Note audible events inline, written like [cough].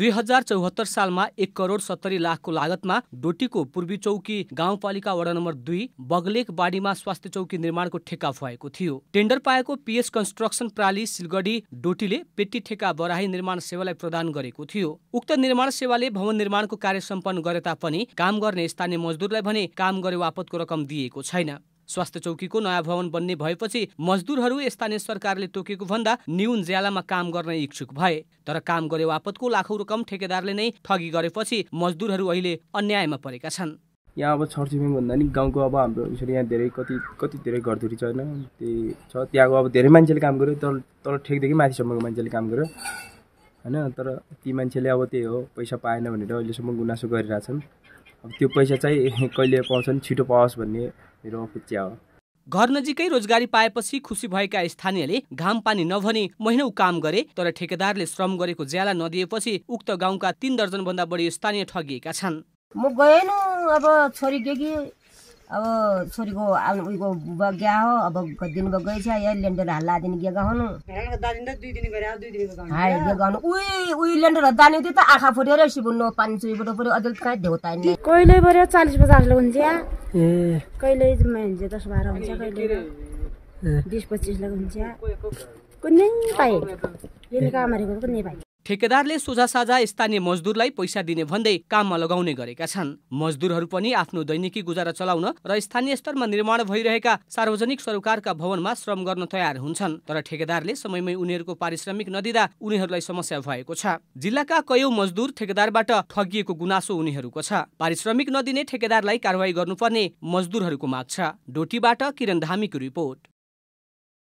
दुई हजार चौहत्तर सालमा एक करोड सत्तरी लाखको लागतमा डोटीको पूर्वी चौकी गाउँपालिका वडा नम्बर दुई बगलेक बाडीमा स्वास्थ्य चौकी निर्माणको ठेक्का भएको थियो टेन्डर पाएको पिएस कन्स्ट्रक्सन प्राली सिलगढी डोटीले पेटी ठेक्का बराही निर्माण सेवालाई प्रदान गरेको थियो उक्त निर्माण सेवाले भवन निर्माणको कार्य सम्पन्न गरे तापनि काम गर्ने स्थानीय मजदुरलाई भने काम गरे वापतको रकम दिएको छैन स्वास्थ्य चौकीको नयाँ भवन बन्ने भएपछि मजदुरहरू स्थानीय सरकारले तोकेको भन्दा न्यून ज्यालामा काम गर्न इच्छुक भए तर काम गरे वापतको लाखौँ रकम ठेकेदारले नै ठगी गरेपछि मजदुरहरू अहिले अन्यायमा परेका छन् यहाँ अब छरछिमेक भन्दा नि गाउँको अब हाम्रो यसरी यहाँ धेरै कति कति धेरै घरधुरी छ होइन त्यही छ त्यहाँको अब धेरै मान्छेले काम गर्यो तर तल ठेकदेखि माथिसम्मको मान्छेले काम गर्यो होइन तर ती मान्छेले अब त्यही हो पैसा पाएन भनेर अहिलेसम्म गुनासो गरिरहेछन् अब त्यो पैसा चाहिँ [laughs] कहिले पाउँछन् छिटो पाओस् भन्ने मेरो अपेक्षा हो घर नजिकै रोजगारी पाएपछि खुसी भएका स्थानीयले घाम पानी नभनी महिनौ काम गरे तर ठेकेदारले श्रम गरेको ज्याला नदिएपछि उक्त गाउँका तिन दर्जनभन्दा बढी स्थानीय ठगिएका छन् म गएन अब छोरी अब छोरीको आफ्नो उयोको बग्या हो अब दिन बगै छ या लेन्डर हाल्ला दिन गे गाउनु हाई गे गाउनु उही उही लेन्डर दाने त्यो त आँखा फुटेर नो पानी चुरीबाट फुट्यो अझ कहाँ ढेउता कहिले पऱ्यो चालिस पचास हुन्छ कहिले जम्मा हुन्छ दस बाह्र हुन्छ कहिले बिस पच्चिस हुन्छ कुनै पाइ यिनी कामहरू कुनै पाइ ठेकेदारले सोझासाझा स्थानीय मजदुरलाई पैसा दिने भन्दै काममा लगाउने गरेका छन् मजदुरहरू पनि आफ्नो दैनिकी गुजारा चलाउन र स्थानीय स्तरमा निर्माण भइरहेका सार्वजनिक सरोकारका भवनमा श्रम गर्न तयार हुन्छन् तर ठेकेदारले समयमै उनीहरूको पारिश्रमिक नदिँदा उनीहरूलाई समस्या भएको छ जिल्लाका कयौं मजदुर ठेकेदारबाट ठगिएको गुनासो उनीहरूको छ पारिश्रमिक नदिने ठेकेदारलाई कारवाही गर्नुपर्ने मजदुरहरूको माग छ डोटीबाट किरण धामीको रिपोर्ट